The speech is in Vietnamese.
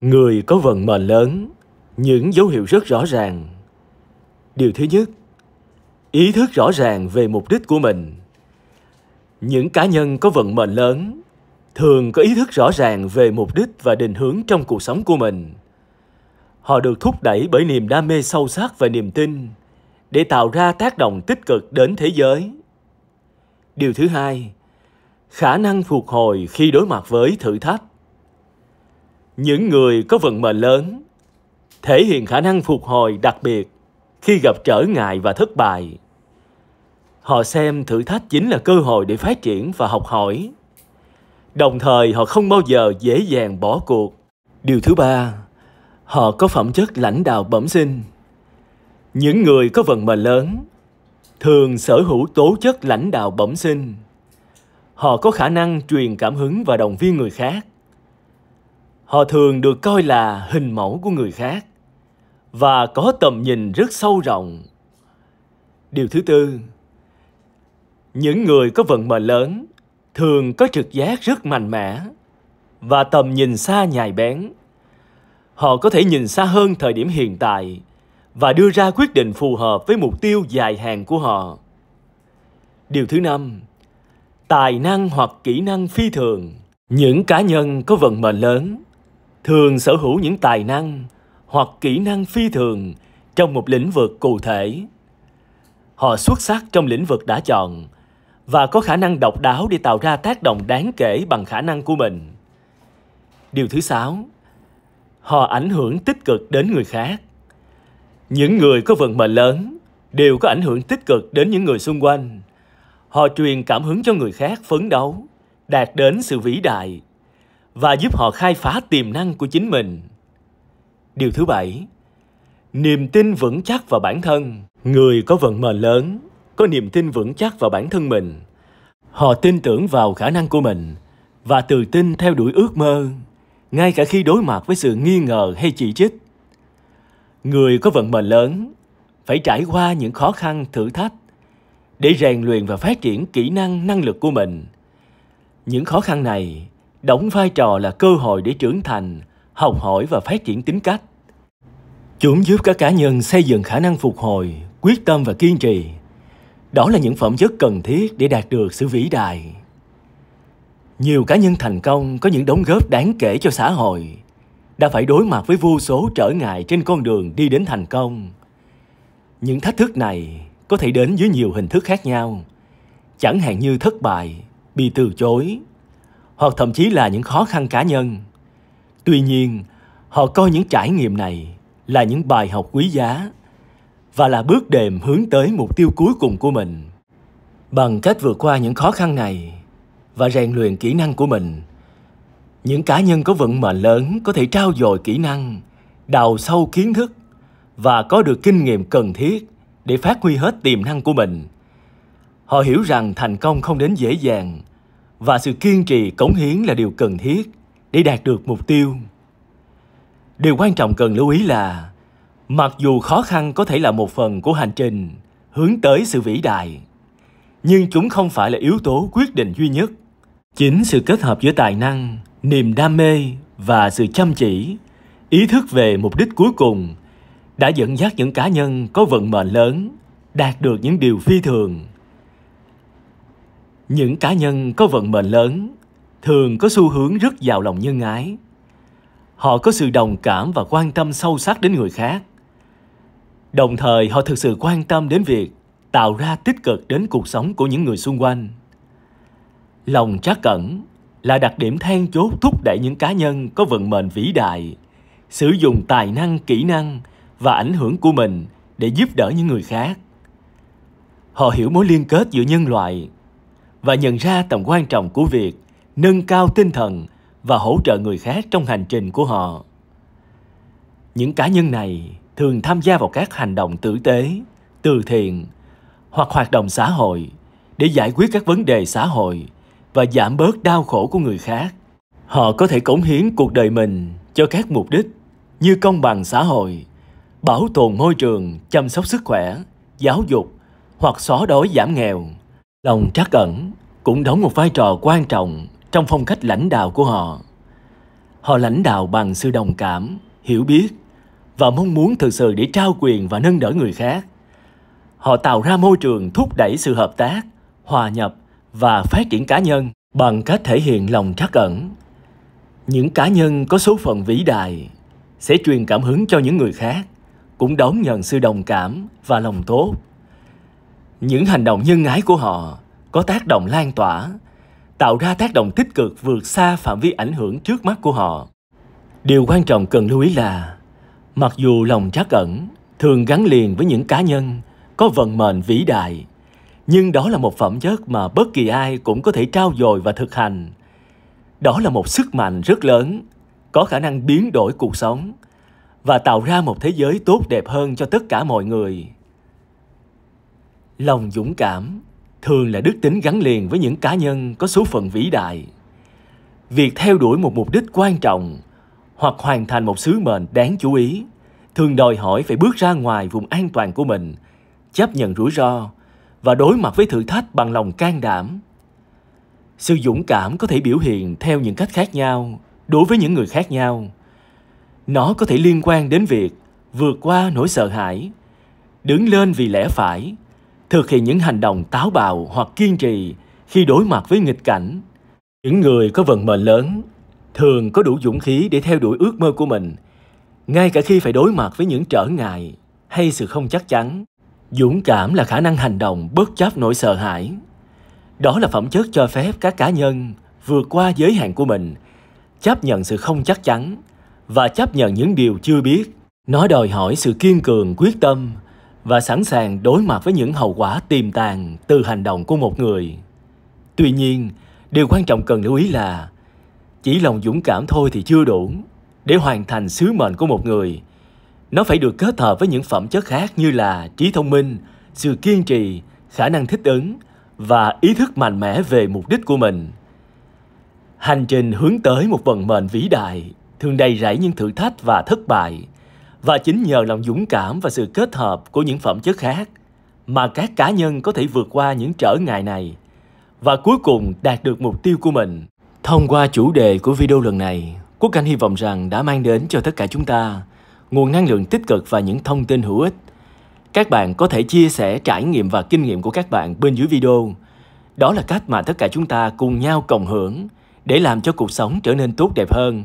Người có vận mệnh lớn, những dấu hiệu rất rõ ràng. Điều thứ nhất, ý thức rõ ràng về mục đích của mình. Những cá nhân có vận mệnh lớn thường có ý thức rõ ràng về mục đích và định hướng trong cuộc sống của mình. Họ được thúc đẩy bởi niềm đam mê sâu sắc và niềm tin để tạo ra tác động tích cực đến thế giới. Điều thứ hai, khả năng phục hồi khi đối mặt với thử thách những người có vận mệnh lớn thể hiện khả năng phục hồi đặc biệt khi gặp trở ngại và thất bại họ xem thử thách chính là cơ hội để phát triển và học hỏi đồng thời họ không bao giờ dễ dàng bỏ cuộc điều thứ ba họ có phẩm chất lãnh đạo bẩm sinh những người có vận mệnh lớn thường sở hữu tố chất lãnh đạo bẩm sinh họ có khả năng truyền cảm hứng và động viên người khác Họ thường được coi là hình mẫu của người khác và có tầm nhìn rất sâu rộng. Điều thứ tư, những người có vận mệnh lớn thường có trực giác rất mạnh mẽ và tầm nhìn xa nhạy bén. Họ có thể nhìn xa hơn thời điểm hiện tại và đưa ra quyết định phù hợp với mục tiêu dài hạn của họ. Điều thứ năm, tài năng hoặc kỹ năng phi thường. Những cá nhân có vận mệnh lớn thường sở hữu những tài năng hoặc kỹ năng phi thường trong một lĩnh vực cụ thể họ xuất sắc trong lĩnh vực đã chọn và có khả năng độc đáo để tạo ra tác động đáng kể bằng khả năng của mình điều thứ sáu họ ảnh hưởng tích cực đến người khác những người có vận mệnh lớn đều có ảnh hưởng tích cực đến những người xung quanh họ truyền cảm hứng cho người khác phấn đấu đạt đến sự vĩ đại và giúp họ khai phá tiềm năng của chính mình. Điều thứ bảy, niềm tin vững chắc vào bản thân. Người có vận mệnh lớn, có niềm tin vững chắc vào bản thân mình. Họ tin tưởng vào khả năng của mình và tự tin theo đuổi ước mơ, ngay cả khi đối mặt với sự nghi ngờ hay chỉ trích. Người có vận mệnh lớn phải trải qua những khó khăn, thử thách để rèn luyện và phát triển kỹ năng năng lực của mình. Những khó khăn này đóng vai trò là cơ hội để trưởng thành, học hỏi và phát triển tính cách. Chúng giúp các cá nhân xây dựng khả năng phục hồi, quyết tâm và kiên trì. Đó là những phẩm chất cần thiết để đạt được sự vĩ đại. Nhiều cá nhân thành công có những đóng góp đáng kể cho xã hội, đã phải đối mặt với vô số trở ngại trên con đường đi đến thành công. Những thách thức này có thể đến dưới nhiều hình thức khác nhau, chẳng hạn như thất bại, bị từ chối, hoặc thậm chí là những khó khăn cá nhân tuy nhiên họ coi những trải nghiệm này là những bài học quý giá và là bước đệm hướng tới mục tiêu cuối cùng của mình bằng cách vượt qua những khó khăn này và rèn luyện kỹ năng của mình những cá nhân có vận mệnh lớn có thể trao dồi kỹ năng đào sâu kiến thức và có được kinh nghiệm cần thiết để phát huy hết tiềm năng của mình họ hiểu rằng thành công không đến dễ dàng và sự kiên trì cống hiến là điều cần thiết để đạt được mục tiêu. Điều quan trọng cần lưu ý là mặc dù khó khăn có thể là một phần của hành trình hướng tới sự vĩ đại, nhưng chúng không phải là yếu tố quyết định duy nhất. Chính sự kết hợp giữa tài năng, niềm đam mê và sự chăm chỉ, ý thức về mục đích cuối cùng đã dẫn dắt những cá nhân có vận mệnh lớn đạt được những điều phi thường những cá nhân có vận mệnh lớn thường có xu hướng rất giàu lòng nhân ái họ có sự đồng cảm và quan tâm sâu sắc đến người khác đồng thời họ thực sự quan tâm đến việc tạo ra tích cực đến cuộc sống của những người xung quanh lòng trắc cẩn là đặc điểm then chốt thúc đẩy những cá nhân có vận mệnh vĩ đại sử dụng tài năng kỹ năng và ảnh hưởng của mình để giúp đỡ những người khác họ hiểu mối liên kết giữa nhân loại và nhận ra tầm quan trọng của việc nâng cao tinh thần và hỗ trợ người khác trong hành trình của họ những cá nhân này thường tham gia vào các hành động tử tế từ thiện hoặc hoạt động xã hội để giải quyết các vấn đề xã hội và giảm bớt đau khổ của người khác họ có thể cống hiến cuộc đời mình cho các mục đích như công bằng xã hội bảo tồn môi trường chăm sóc sức khỏe giáo dục hoặc xóa đói giảm nghèo Lòng trắc ẩn cũng đóng một vai trò quan trọng trong phong cách lãnh đạo của họ. Họ lãnh đạo bằng sự đồng cảm, hiểu biết và mong muốn thực sự để trao quyền và nâng đỡ người khác. Họ tạo ra môi trường thúc đẩy sự hợp tác, hòa nhập và phát triển cá nhân bằng cách thể hiện lòng trắc ẩn. Những cá nhân có số phận vĩ đại sẽ truyền cảm hứng cho những người khác, cũng đón nhận sự đồng cảm và lòng tốt. Những hành động nhân ái của họ có tác động lan tỏa, tạo ra tác động tích cực vượt xa phạm vi ảnh hưởng trước mắt của họ. Điều quan trọng cần lưu ý là, mặc dù lòng trắc ẩn thường gắn liền với những cá nhân có vận mệnh vĩ đại, nhưng đó là một phẩm chất mà bất kỳ ai cũng có thể trao dồi và thực hành. Đó là một sức mạnh rất lớn, có khả năng biến đổi cuộc sống và tạo ra một thế giới tốt đẹp hơn cho tất cả mọi người lòng dũng cảm thường là đức tính gắn liền với những cá nhân có số phận vĩ đại việc theo đuổi một mục đích quan trọng hoặc hoàn thành một sứ mệnh đáng chú ý thường đòi hỏi phải bước ra ngoài vùng an toàn của mình chấp nhận rủi ro và đối mặt với thử thách bằng lòng can đảm sự dũng cảm có thể biểu hiện theo những cách khác nhau đối với những người khác nhau nó có thể liên quan đến việc vượt qua nỗi sợ hãi đứng lên vì lẽ phải thực hiện những hành động táo bạo hoặc kiên trì khi đối mặt với nghịch cảnh. Những người có vận mệnh lớn thường có đủ dũng khí để theo đuổi ước mơ của mình, ngay cả khi phải đối mặt với những trở ngại hay sự không chắc chắn. Dũng cảm là khả năng hành động bất chấp nỗi sợ hãi. Đó là phẩm chất cho phép các cá nhân vượt qua giới hạn của mình, chấp nhận sự không chắc chắn và chấp nhận những điều chưa biết. Nó đòi hỏi sự kiên cường, quyết tâm và sẵn sàng đối mặt với những hậu quả tiềm tàng từ hành động của một người. Tuy nhiên, điều quan trọng cần lưu ý là chỉ lòng dũng cảm thôi thì chưa đủ để hoàn thành sứ mệnh của một người. Nó phải được kết hợp với những phẩm chất khác như là trí thông minh, sự kiên trì, khả năng thích ứng và ý thức mạnh mẽ về mục đích của mình. Hành trình hướng tới một vận mệnh vĩ đại thường đầy rẫy những thử thách và thất bại – và chính nhờ lòng dũng cảm và sự kết hợp của những phẩm chất khác mà các cá nhân có thể vượt qua những trở ngại này và cuối cùng đạt được mục tiêu của mình. Thông qua chủ đề của video lần này, Quốc Anh hy vọng rằng đã mang đến cho tất cả chúng ta nguồn năng lượng tích cực và những thông tin hữu ích. Các bạn có thể chia sẻ trải nghiệm và kinh nghiệm của các bạn bên dưới video. Đó là cách mà tất cả chúng ta cùng nhau cộng hưởng để làm cho cuộc sống trở nên tốt đẹp hơn.